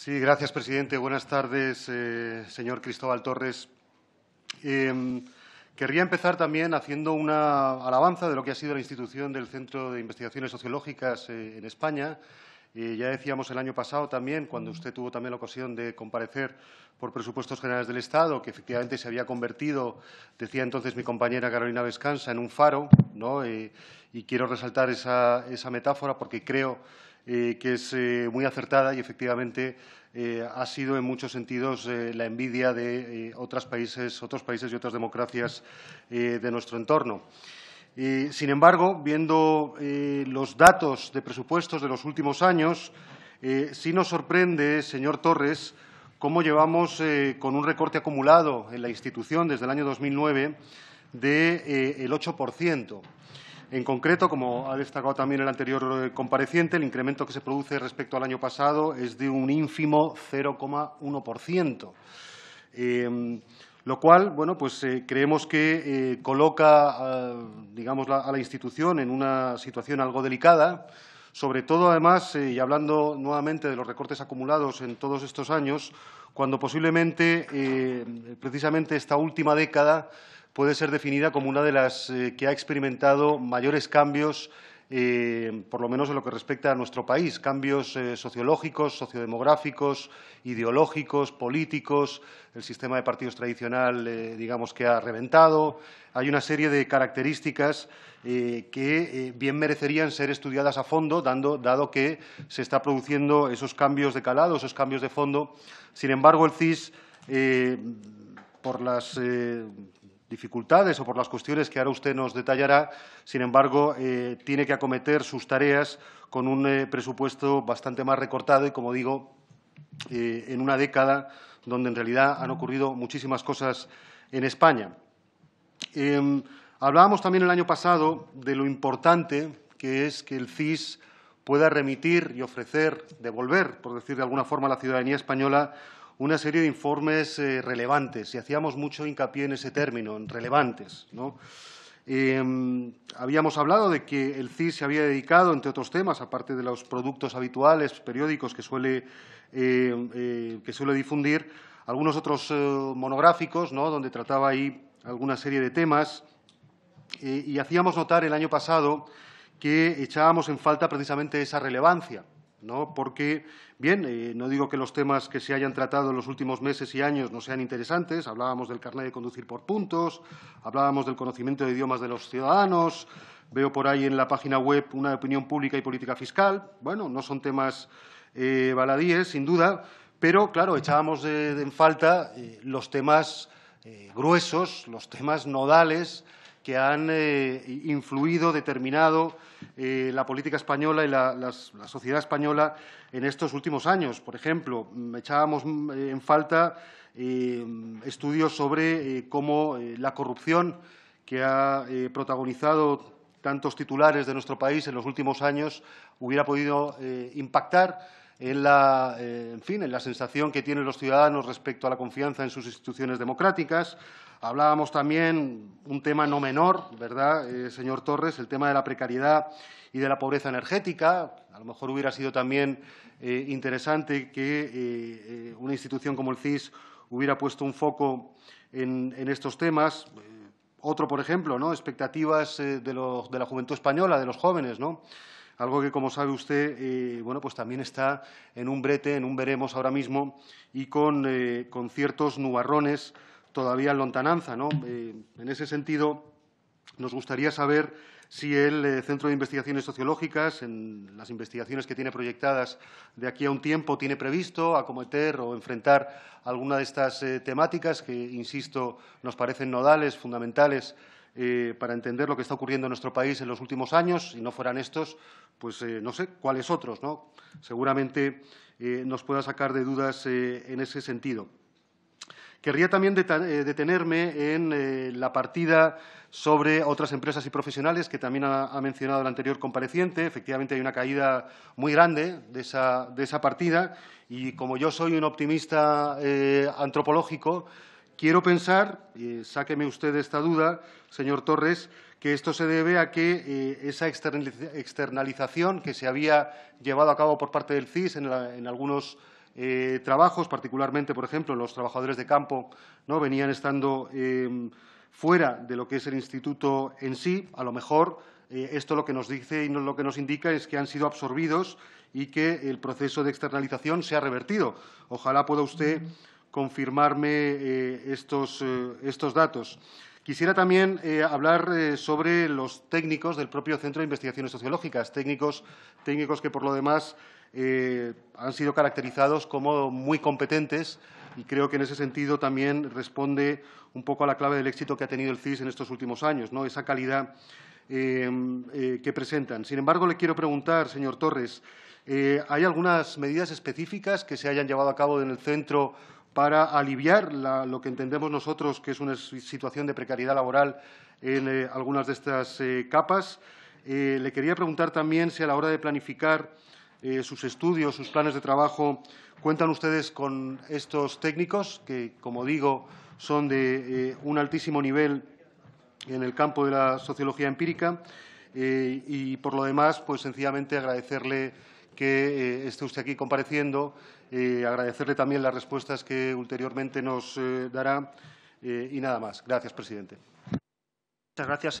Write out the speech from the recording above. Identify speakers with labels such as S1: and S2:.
S1: Sí, gracias, presidente. Buenas tardes, eh, señor Cristóbal Torres. Em, querría empezar también haciendo una alabanza de lo que ha sido la institución del Centro de Investigaciones Sociológicas eh, en España. Eh, ya decíamos el año pasado también, cuando usted tuvo también la ocasión de comparecer por presupuestos generales del Estado, que efectivamente se había convertido, decía entonces mi compañera Carolina Vescansa, en un faro. ¿no? y quiero resaltar esa, esa metáfora porque creo eh, que es eh, muy acertada y efectivamente eh, ha sido en muchos sentidos la envidia de otros países, y otras democracias de nuestro entorno. sin embargo, viendo los datos de presupuestos de los últimos años, sí nos sorprende, señor Torres, cómo llevamos con un recorte acumulado en la institución desde el año 2009 del de, el 8%. En concreto, como ha destacado también el anterior eh, compareciente, el incremento que se produce respecto al año pasado es de un ínfimo 0,1%. Em, lo cual, bueno, pues eh, creemos que eh, coloca, digamos, a la institución en una situación algo delicada, sobre todo, además, eh, y hablando nuevamente de los recortes acumulados en todos estos años, cuando posiblemente, eh, precisamente, esta última década puede ser definida como una de las eh, que ha experimentado mayores cambios eh, por lo menos en lo que respecta a nuestro país, cambios eh, sociológicos, sociodemográficos, ideológicos, políticos, el sistema de partidos tradicional, eh, digamos, que ha reventado. Hay una serie de características que bien merecerían ser estudiadas a fondo, dado que se están produciendo esos cambios de calado, esos cambios de fondo. Sin embargo, el CIS, por las dificultades o por las cuestiones que ahora usted nos detallará, sin embargo, eh, tiene que acometer sus tareas con un eh, presupuesto bastante más recortado y, como digo, eh, en una década donde en realidad han ocurrido muchísimas cosas en España. Em, hablábamos también el año pasado de lo importante que es que el CIS pueda remitir y ofrecer, devolver, por decir de alguna forma, a la ciudadanía española una serie de informes eh, relevantes, y hacíamos mucho hincapié en ese término, en relevantes. Em, habíamos hablado de que el CIS se había dedicado, entre otros temas, aparte de los productos habituales, periódicos que suele, em, eh, difundir, algunos otros eh, monográficos, donde trataba ahí alguna serie de temas, y hacíamos notar el año pasado que echábamos en falta precisamente esa relevancia, ¿no? Porque, bien, eh, no digo que los temas que se hayan tratado en los últimos meses y años no sean interesantes. Hablábamos del carnet de conducir por puntos, hablábamos del conocimiento de idiomas de los ciudadanos. Veo por ahí en la página web una opinión pública y política fiscal. Bueno, no son temas eh, baladíes, sin duda, pero, claro, echábamos en falta eh, los temas gruesos, los temas nodales, que han eh, influido, determinado eh, la política española y la, sociedad española en estos últimos años. Por ejemplo, mm, echábamos mm, en falta eh, estudios sobre cómo la corrupción que ha protagonizado tantos titulares de nuestro país en los últimos años hubiera podido impactar en en fin, en la sensación que tienen los ciudadanos respecto a la confianza en sus instituciones democráticas Hablábamos también un tema no menor, ¿verdad, eh, señor Torres? El tema de la precariedad y de la pobreza energética. A lo mejor hubiera sido también eh, interesante que eh, una institución como el CIS hubiera puesto un foco en, estos temas. Otro, por ejemplo, ¿no? expectativas de, la juventud española, de los jóvenes, ¿no? algo que, como sabe usted, bueno, pues también está en un brete, en un veremos ahora mismo, y con, con ciertos nubarrones todavía en lontananza. en ese sentido, nos gustaría saber si el eh, Centro de Investigaciones Sociológicas, en las investigaciones que tiene proyectadas de aquí a un tiempo, tiene previsto acometer o enfrentar alguna de estas eh, temáticas que, insisto, nos parecen nodales, fundamentales eh, para entender lo que está ocurriendo en nuestro país en los últimos años. Si no fueran estos, pues no sé cuáles otros. ¿no? Seguramente nos pueda sacar de dudas en ese sentido. Querría también eh, detenerme en eh, la partida sobre otras empresas y profesionales que también ha mencionado el anterior compareciente. Efectivamente, hay una caída muy grande de esa, partida y como yo soy un optimista eh, antropológico, quiero pensar, y sáqueme usted esta duda, señor Torres, que esto se debe a que esa externalización que se había llevado a cabo por parte del CIS en algunos eh, trabajos, particularmente, por ejemplo, los trabajadores de campo ¿no? venían estando eh, fuera de lo que es el instituto en sí. A lo mejor eh, esto lo que nos dice y lo que nos indica es que han sido absorbidos y que el proceso de externalización se ha revertido. Ojalá pueda usted confirmarme estos, datos. Quisiera también hablar sobre los técnicos del propio Centro de Investigaciones Sociológicas, técnicos, técnicos que por lo demás eh, han sido caracterizados como muy competentes y creo que en ese sentido también responde un poco a la clave del éxito que ha tenido el CIS en estos últimos años, esa calidad eh, eh, que presentan. Sin embargo, le quiero preguntar, señor Torres, ¿hay algunas medidas específicas que se hayan llevado a cabo en el centro para aliviar lo que entendemos nosotros que es una situación de precariedad laboral en algunas de estas capas? le quería preguntar también si a la hora de planificar eh, sus estudios, sus planes de trabajo, cuentan ustedes con estos técnicos que, como digo, son de eh, un altísimo nivel en el campo de la sociología empírica eh, y, por lo demás, pues sencillamente agradecerle que esté usted aquí compareciendo, agradecerle también las respuestas que ulteriormente nos dará y nada más. Gracias, presidente. Muchas gracias.